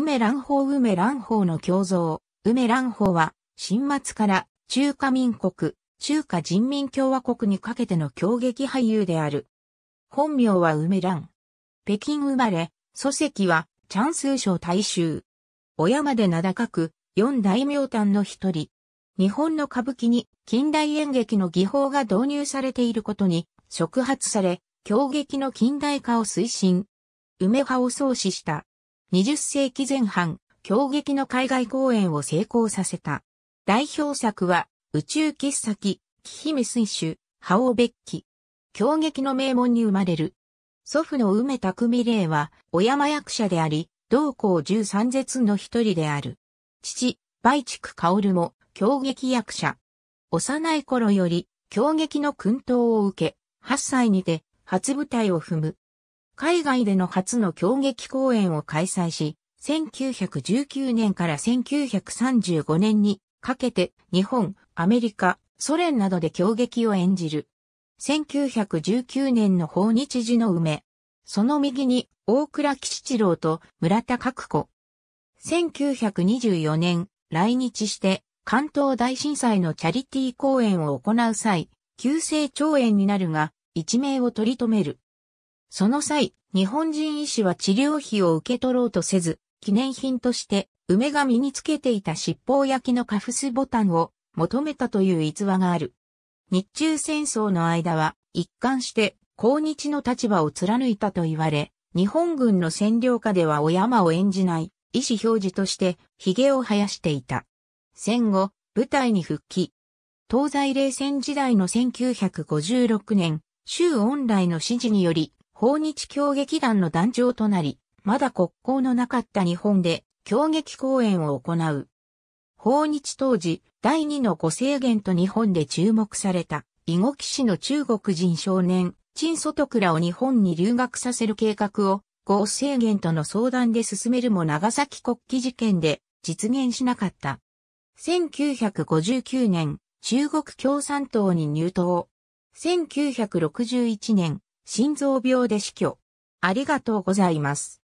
梅蘭方梅蘭方の胸像、梅蘭方は、新末から中華民国、中華人民共和国にかけての強劇俳優である。本名は梅蘭。北京生まれ、祖籍は、チャンスー省大衆。親まで名高く、四大名旦の一人。日本の歌舞伎に近代演劇の技法が導入されていることに、触発され、強劇の近代化を推進。梅派を創始した。20世紀前半、強撃の海外公演を成功させた。代表作は、宇宙喫茶記、キ水酒、ハオベッキ。撃の名門に生まれる。祖父の梅匠霊は、小山役者であり、同校十三絶の一人である。父、梅竹薫も、強撃役者。幼い頃より、強撃の訓導を受け、8歳にて、初舞台を踏む。海外での初の競撃公演を開催し、1919年から1935年にかけて日本、アメリカ、ソ連などで狂撃を演じる。1919年の訪日時の梅。その右に大倉吉次郎と村田角子。1924年来日して関東大震災のチャリティー公演を行う際、急性腸炎になるが、一命を取り留める。その際、日本人医師は治療費を受け取ろうとせず、記念品として、梅が身につけていた七宝焼きのカフスボタンを求めたという逸話がある。日中戦争の間は、一貫して、抗日の立場を貫いたと言われ、日本軍の占領下ではお山を演じない、意思表示として、髭を生やしていた。戦後、舞台に復帰。東西冷戦時代の1956年、周恩来の指示により、訪日狂劇団の団長となり、まだ国交のなかった日本で狂劇公演を行う。訪日当時、第二の五制限と日本で注目された、囲碁騎士の中国人少年、陳祖徳らを日本に留学させる計画を、五制限との相談で進めるも長崎国旗事件で実現しなかった。1959年、中国共産党に入党。1961年、心臓病で死去。ありがとうございます。